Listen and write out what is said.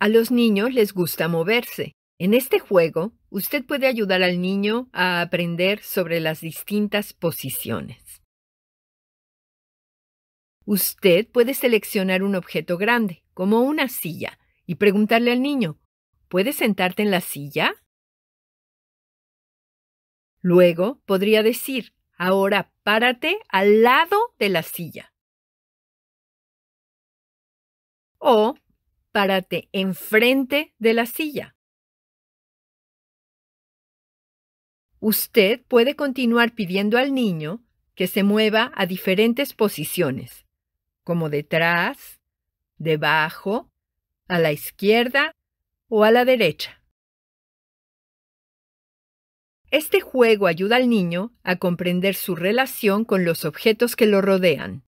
A los niños les gusta moverse. En este juego, usted puede ayudar al niño a aprender sobre las distintas posiciones. Usted puede seleccionar un objeto grande, como una silla, y preguntarle al niño, ¿puedes sentarte en la silla? Luego podría decir, ahora párate al lado de la silla párate enfrente de la silla. Usted puede continuar pidiendo al niño que se mueva a diferentes posiciones, como detrás, debajo, a la izquierda o a la derecha. Este juego ayuda al niño a comprender su relación con los objetos que lo rodean.